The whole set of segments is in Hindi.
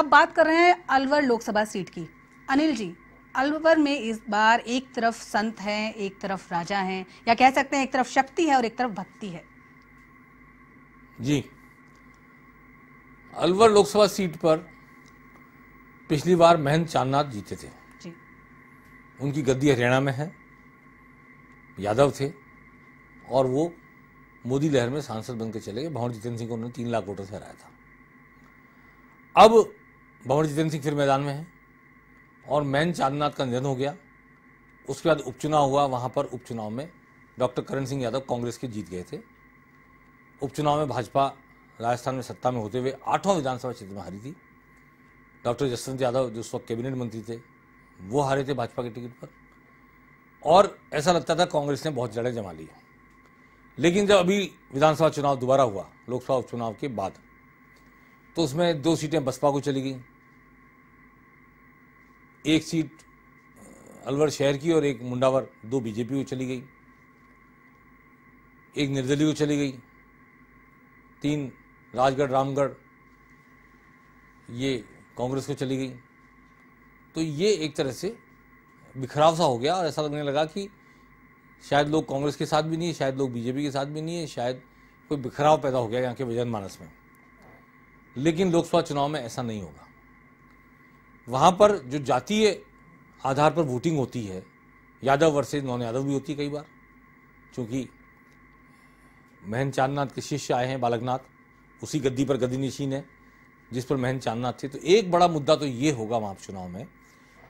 अब बात कर रहे हैं अलवर लोकसभा सीट की अनिल जी अलवर में इस बार एक तरफ संत हैं एक तरफ राजा हैं या कह सकते हैं एक तरफ शक्ति है और एक तरफ भक्ति है जी अलवर लोकसभा सीट पर पिछली बार महंत चांदनाथ जीते थे जी। उनकी गद्दी हरियाणा में है यादव थे और वो मोदी लहर में सांसद बनकर चले गए भवन जितेंद्र सिंह को उन्होंने तीन लाख वोटों से हराया था अब भंवर जितेंद्र सिंह फिर मैदान में हैं और मैन चांदनाथ का निधन हो गया उसके बाद उपचुनाव हुआ वहाँ पर उपचुनाव में डॉक्टर करण सिंह यादव कांग्रेस के जीत गए थे उपचुनाव में भाजपा राजस्थान में सत्ता में होते हुए आठवां विधानसभा क्षेत्र में हारी थी डॉक्टर जसवंत यादव जो उस वक्त कैबिनेट मंत्री थे वो हारे थे भाजपा के टिकट पर और ऐसा लगता था कांग्रेस ने बहुत जड़ें जमा ली लेकिन जब अभी विधानसभा चुनाव दोबारा हुआ लोकसभा उपचुनाव के बाद तो उसमें दो सीटें बसपा को चली गई एक सीट अलवर शहर की और एक मुंडावर दो बीजेपी को चली गई एक निर्दलीय को चली गई तीन राजगढ़ रामगढ़ ये कांग्रेस को चली गई तो ये एक तरह से बिखराव सा हो गया और ऐसा लगने लगा कि शायद लोग कांग्रेस के साथ भी नहीं है शायद लोग बीजेपी के साथ भी नहीं है शायद कोई बिखराव पैदा हो गया यहाँ के मानस में लेकिन लोकसभा चुनाव में ऐसा नहीं होगा वहाँ पर जो जातीय आधार पर वोटिंग होती है यादव वर्सेज नॉन यादव भी होती है कई बार क्योंकि महन चांदनाथ के शिष्य आए हैं बालकनाथ उसी गद्दी पर गद्दी निशीन है जिस पर महन चांदनाथ थे तो एक बड़ा मुद्दा तो ये होगा वहाँ चुनाव में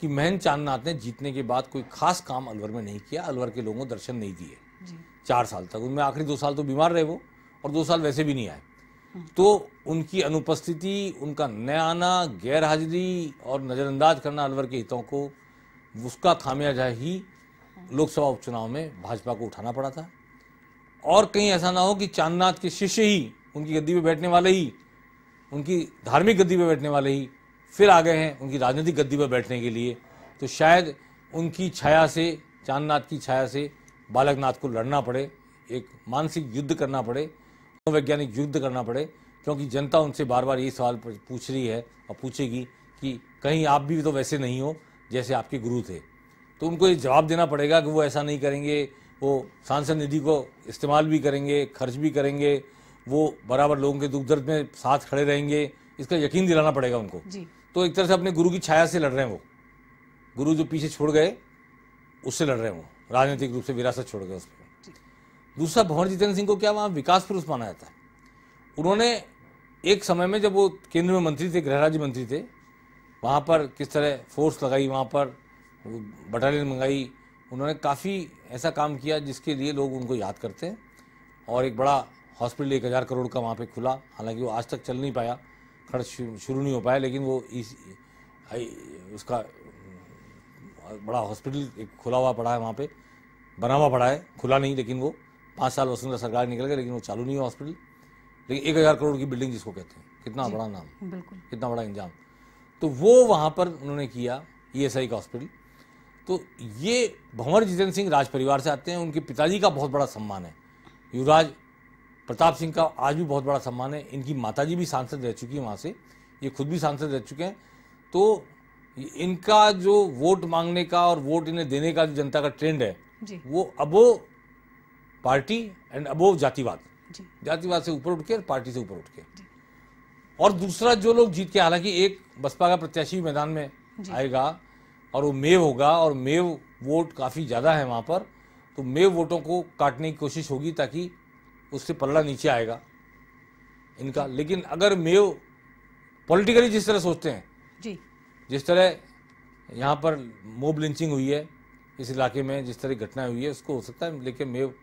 कि महन चांदनाथ ने जीतने के बाद कोई खास काम अलवर में नहीं किया अलवर के लोगों को दर्शन नहीं दिए चार साल तक उनमें आखिरी दो साल तो बीमार रहे वो और दो साल वैसे भी नहीं आए तो उनकी अनुपस्थिति उनका न आना गैर हाजिरी और नज़रअंदाज करना अलवर के हितों को उसका खामियाजा ही लोकसभा उपचुनाव में भाजपा को उठाना पड़ा था और कहीं ऐसा ना हो कि चांदनाथ के शिष्य ही उनकी गद्दी पर बैठने वाले ही उनकी धार्मिक गद्दी पर बैठने वाले ही फिर आ गए हैं उनकी राजनीतिक गद्दी पर बैठने के लिए तो शायद उनकी छाया से चांदनाथ की छाया से बालकनाथ को लड़ना पड़े एक मानसिक युद्ध करना पड़े वैज्ञानिक युद्ध करना पड़े क्योंकि जनता उनसे बार बार ये सवाल पूछ रही है और पूछेगी कि कहीं आप भी तो वैसे नहीं हो जैसे आपके गुरु थे तो उनको ये जवाब देना पड़ेगा कि वो ऐसा नहीं करेंगे वो सांसद निधि को इस्तेमाल भी करेंगे खर्च भी करेंगे वो बराबर लोगों के दुख दर्द में साथ खड़े रहेंगे इसका यकीन दिलाना पड़ेगा उनको जी। तो एक तरह से अपने गुरु की छाया से लड़ रहे हैं वो गुरु जो पीछे छोड़ गए उससे लड़ रहे हैं वो राजनीतिक रूप से विरासत छोड़ गए उसमें दूसरा भवन जितेंद्र सिंह को क्या वहाँ विकास पुरुष माना जाता है उन्होंने एक समय में जब वो केंद्र में मंत्री थे गृह राज्य मंत्री थे वहाँ पर किस तरह फोर्स लगाई वहाँ पर बटालियन मंगाई उन्होंने काफ़ी ऐसा काम किया जिसके लिए लोग उनको याद करते हैं और एक बड़ा हॉस्पिटल एक हज़ार करोड़ का वहाँ पे खुला हालांकि वो आज तक चल नहीं पाया खर्च शुरू नहीं हो पाया लेकिन वो इस उसका बड़ा हॉस्पिटल एक खुला हुआ पड़ा है वहाँ पे बना हुआ पड़ा है खुला नहीं लेकिन वो पाँच साल वसुंधरा सरकार निकल गए लेकिन वो चालू नहीं हुआ हॉस्पिटल लेकिन एक हज़ार करोड़ की बिल्डिंग जिसको कहते हैं कितना बड़ा नाम बिल्कुल कितना बड़ा इंजाम तो वो वहाँ पर उन्होंने किया ई एस आई का हॉस्पिटल तो ये भंवर जितेंद्र सिंह राज परिवार से आते हैं उनके पिताजी का बहुत बड़ा सम्मान है युवराज प्रताप सिंह का आज भी बहुत बड़ा सम्मान है इनकी माताजी भी सांसद रह चुकी हैं वहाँ से ये खुद भी सांसद रह चुके हैं तो इनका जो वोट मांगने का और वोट इन्हें देने का जो जनता का ट्रेंड है वो अब वो पार्टी एंड अबोव जातिवाद जातिवाद से ऊपर उठ के पार्टी से ऊपर उठ के और दूसरा जो लोग जीत के हालांकि एक बसपा का प्रत्याशी मैदान में आएगा और वो मेव होगा और मेव वोट काफ़ी ज़्यादा है वहां पर तो मेव वोटों को काटने की कोशिश होगी ताकि उससे पल्ला नीचे आएगा इनका लेकिन अगर मेव पॉलिटिकली जिस तरह सोचते हैं जी जिस तरह यहाँ पर मोब लिंचिंग हुई है इस इलाके में जिस तरह की घटनाएं हुई है उसको हो सकता है लेकिन मेव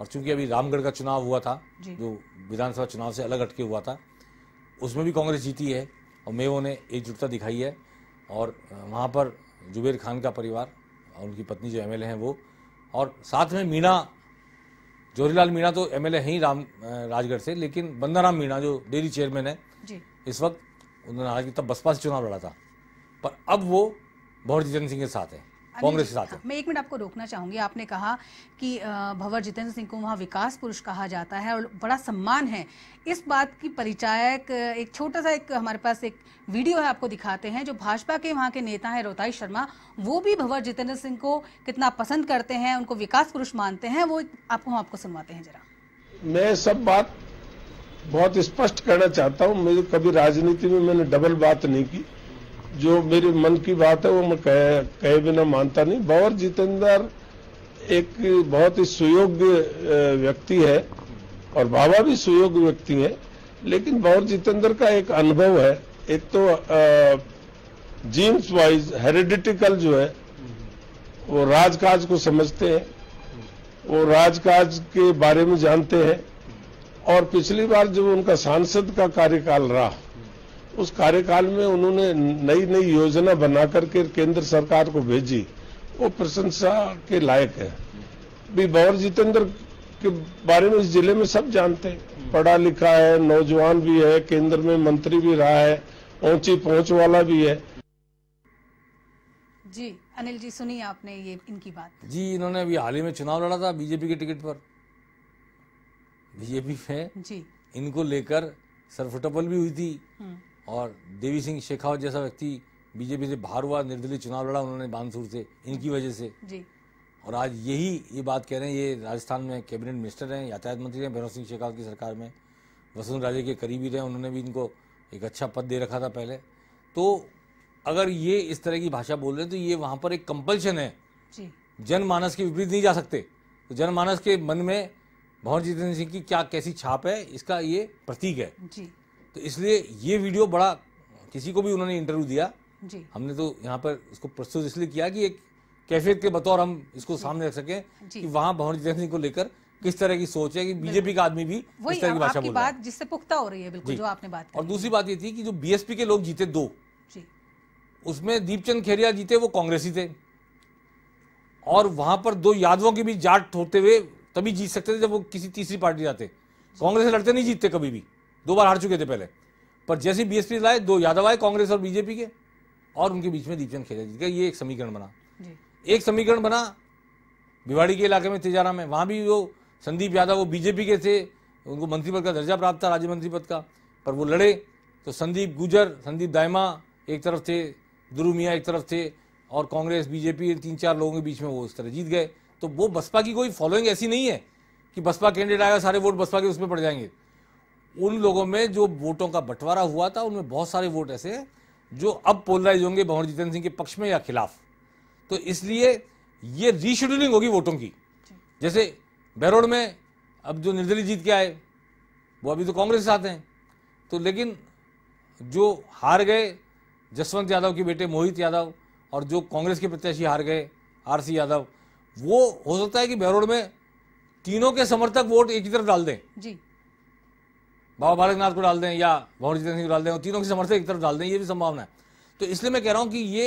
और चूंकि अभी रामगढ़ का चुनाव हुआ था जो विधानसभा चुनाव से अलग हटके हुआ था उसमें भी कांग्रेस जीती है और मेवों ने एकजुटता दिखाई है और वहाँ पर जुबेर खान का परिवार और उनकी पत्नी जो एम हैं वो और साथ में मीणा जोहरीलाल मीणा तो एम हैं ही राम राजगढ़ से लेकिन बंदाराम मीणा जो डेयरी चेयरमैन है इस वक्त उन्होंने हालांकि तब बसपा से चुनाव लड़ा था पर अब वो भौरजी जन सिंह के साथ है कांग्रेस के साथ मैं एक मिनट आपको रोकना चाहूंगी आपने कहा कि भंवर जितेंद्र सिंह को वहाँ विकास पुरुष कहा जाता है और बड़ा सम्मान है इस बात की परिचायक एक छोटा सा एक हमारे पास एक वीडियो है आपको दिखाते हैं जो भाजपा के वहाँ के नेता है रोताई शर्मा वो भी भंवर जितेंद्र सिंह को कितना पसंद करते हैं उनको विकास पुरुष मानते हैं वो आपको हम आपको सुनवाते हैं जरा मैं सब बात बहुत स्पष्ट करना चाहता हूँ मुझे कभी राजनीति में मैंने डबल बात नहीं की जो मेरे मन की बात है वो मैं कहे कहे बिना मानता नहीं बाबर जितेंद्र एक बहुत ही सुयोग्य व्यक्ति है और बाबा भी सुयोग्य व्यक्ति है लेकिन बाबर जितेंद्र का एक अनुभव है एक तो जीन्स वाइज हेरिडिटिकल जो है वो राजकाज को समझते हैं वो राजकाज के बारे में जानते हैं और पिछली बार जब उनका सांसद का कार्यकाल रहा उस कार्यकाल में उन्होंने नई नई योजना बना करके केंद्र सरकार को भेजी वो प्रशंसा के लायक है भी बौर जितेंद्र के बारे में इस जिले में सब जानते हैं पढ़ा लिखा है नौजवान भी है केंद्र में मंत्री भी रहा है ऊंची पहुंच वाला भी है जी अनिल जी सुनिए आपने ये इनकी बात जी इन्होंने अभी हाल ही में चुनाव लड़ा था बीजेपी के टिकट पर बीजेपी में जी इनको लेकर सरफटपल भी हुई थी हम्म। और देवी सिंह शेखावत जैसा व्यक्ति बीजेपी से बाहर हुआ निर्दलीय चुनाव लड़ा उन्होंने बानसूर से इनकी वजह से जी और आज यही ये बात कह रहे हैं ये राजस्थान में कैबिनेट मिनिस्टर हैं यातायात मंत्री हैं भैरव सिंह शेखावत की सरकार में वसुंधरा राजे के करीबी रहे उन्होंने भी इनको एक अच्छा पद दे रखा था पहले तो अगर ये इस तरह की भाषा बोल रहे हैं तो ये वहाँ पर एक कंपल्शन है जनमानस के विपरीत नहीं जा सकते तो जनमानस के मन में भवन जितेंद्र सिंह की क्या कैसी छाप है इसका ये प्रतीक है जी तो इसलिए ये वीडियो बड़ा किसी को भी उन्होंने इंटरव्यू दिया जी हमने तो यहाँ पर इसको प्रस्तुत इसलिए किया कि एक कैफियत के बतौर हम इसको सामने रख सकें कि वहाँ भवन जयंत सिंह को लेकर किस तरह की सोच है कि बीजेपी का आदमी भी इस तरह की भाषा बोल है जिससे पुख्ता हो रही है बिल्कुल जो आपने बात और दूसरी बात ये थी कि जो बीएसपी के लोग जीते दो जी। उसमें दीपचंद खेरिया जीते वो कांग्रेसी थे और वहां पर दो यादवों के बीच जाट होते हुए तभी जीत सकते थे जब वो किसी तीसरी पार्टी जाते कांग्रेस लड़ते नहीं जीतते कभी भी दो बार हार चुके थे पहले पर जैसे बीएसपी लाए दो यादव आए कांग्रेस और बीजेपी के और उनके बीच में दीपचंद खेजा जी का ये एक समीकरण बना एक समीकरण बना भिवाड़ी के इलाके में तेजारा में वहाँ भी वो संदीप यादव वो बीजेपी के थे उनको मंत्री पद का दर्जा प्राप्त था राज्य मंत्री पद का पर वो लड़े तो संदीप गुजर संदीप दायमा एक तरफ थे दुरू मियाँ एक तरफ थे और कांग्रेस बीजेपी तीन चार लोगों के बीच में वो इस तरह जीत गए तो वो बसपा की कोई फॉलोइंग ऐसी नहीं है कि बसपा कैंडिडेट आएगा सारे वोट बसपा के उसमें पड़ जाएंगे उन लोगों में जो वोटों का बंटवारा हुआ था उनमें बहुत सारे वोट ऐसे हैं जो अब पोलराइज होंगे भंवर जितेंद्र सिंह के पक्ष में या खिलाफ तो इसलिए ये रीशेड्यूलिंग होगी वोटों की जैसे बैरोड में अब जो निर्दलीय जीत के आए वो अभी तो कांग्रेस के साथ हैं तो लेकिन जो हार गए जसवंत यादव के बेटे मोहित यादव और जो कांग्रेस के प्रत्याशी हार गए सी यादव वो हो सकता है कि बैरोड़ में तीनों के समर्थक वोट एक ही तरफ डाल दें जी बाबा बालक नाथ को डाल दें या भवन जितेंद्र सिंह को डाल दें तीनों के समर्थक एक तरफ डाल दें ये भी संभावना है तो इसलिए मैं कह रहा हूँ कि ये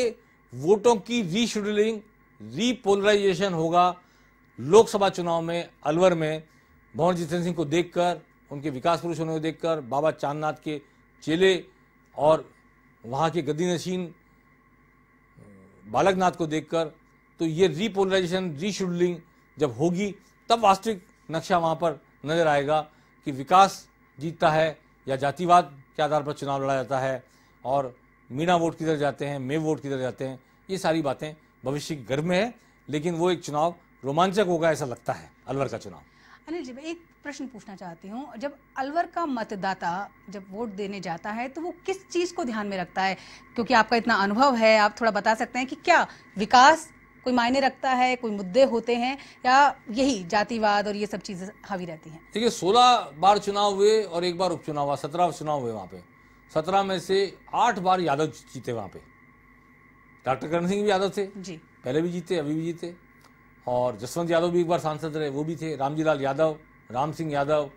वोटों की रीशेड्यूलिंग रीपोलराइजेशन होगा लोकसभा चुनाव में अलवर में भवन जितेंद्र सिंह को देखकर उनके विकास पुरुष होने को देखकर बाबा चांदनाथ के चेले और वहाँ के गद्दी नशीन बालकनाथ को देखकर तो ये रीपोलराइजेशन रीशेड्यूलिंग जब होगी तब वास्तविक नक्शा वहाँ पर नजर आएगा कि विकास जीतता है या जातिवाद के आधार पर चुनाव लड़ा जाता है और मीना वोट किधर जाते हैं मे वोट किधर जाते हैं ये सारी बातें भविष्य के गर्भ में है लेकिन वो एक चुनाव रोमांचक होगा ऐसा लगता है अलवर का चुनाव अनिल जी मैं एक प्रश्न पूछना चाहती हूँ जब अलवर का मतदाता जब वोट देने जाता है तो वो किस चीज़ को ध्यान में रखता है क्योंकि आपका इतना अनुभव है आप थोड़ा बता सकते हैं कि क्या विकास कोई मायने रखता है कोई मुद्दे होते हैं या यही जातिवाद और ये सब चीज़ें हावी रहती हैं देखिए सोलह बार चुनाव हुए और एक बार उपचुनाव हुआ सत्रह चुनाव हुए वहाँ पे सत्रह में से आठ बार यादव जीते वहाँ पे डॉक्टर करण सिंह भी यादव थे जी पहले भी जीते अभी भी जीते और जसवंत यादव भी एक बार सांसद रहे वो भी थे रामजीलाल यादव राम सिंह यादव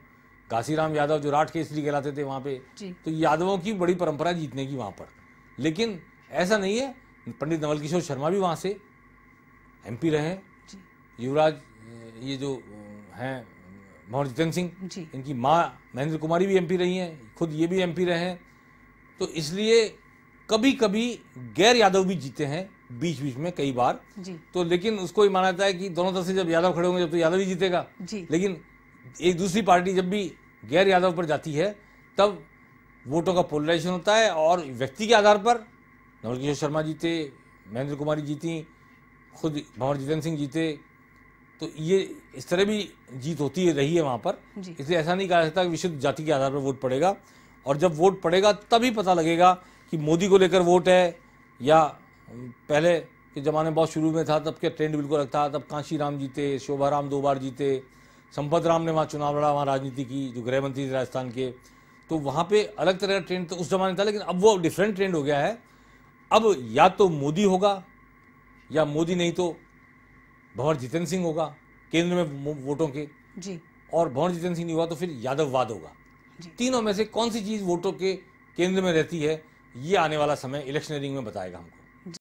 काशीराम यादव जो राठ के इसलिए कहलाते थे वहाँ पे तो यादवों की बड़ी परंपरा जीतने की वहाँ पर लेकिन ऐसा नहीं है पंडित नवल किशोर शर्मा भी वहाँ से एमपी रहे युवराज ये जो हैं मोहन जितेंद्र सिंह इनकी माँ महेंद्र कुमारी भी एमपी रही हैं खुद ये भी एमपी रहे हैं तो इसलिए कभी कभी गैर यादव भी जीते हैं बीच बीच में कई बार जी। तो लेकिन उसको ये माना जाता है कि दोनों तरफ से जब यादव खड़े होंगे जब तो यादव ही जीतेगा जी। लेकिन एक दूसरी पार्टी जब भी गैर यादव पर जाती है तब वोटों का पोलराइजेशन होता है और व्यक्ति के आधार पर नवल किशोर शर्मा जीते महेंद्र कुमारी जीती खुद भंवर जितेंद्र सिंह जीते तो ये इस तरह भी जीत होती है रही है वहाँ पर इसलिए ऐसा नहीं कहा जाता कि विशुद्ध जाति के आधार पर वोट पड़ेगा और जब वोट पड़ेगा तभी पता लगेगा कि मोदी को लेकर वोट है या पहले के ज़माने बहुत शुरू में था तब क्या ट्रेंड बिल्कुल अलग था तब कांशी राम जीते शोभा राम दो बार जीते संपत राम ने वहाँ चुनाव लड़ा वहाँ राजनीति की जो गृह मंत्री थे राजस्थान के तो वहाँ पर अलग तरह का ट्रेंड तो उस जमाने था लेकिन अब वो डिफरेंट ट्रेंड हो गया है अब या तो मोदी होगा या मोदी नहीं तो भंवर जितेंद्र सिंह होगा केंद्र में वोटों के जी और भंवर जितेंद्र सिंह नहीं हुआ तो फिर यादववाद होगा तीनों में से कौन सी चीज़ वोटों के केंद्र में रहती है ये आने वाला समय इलेक्शनरिंग में बताएगा हमको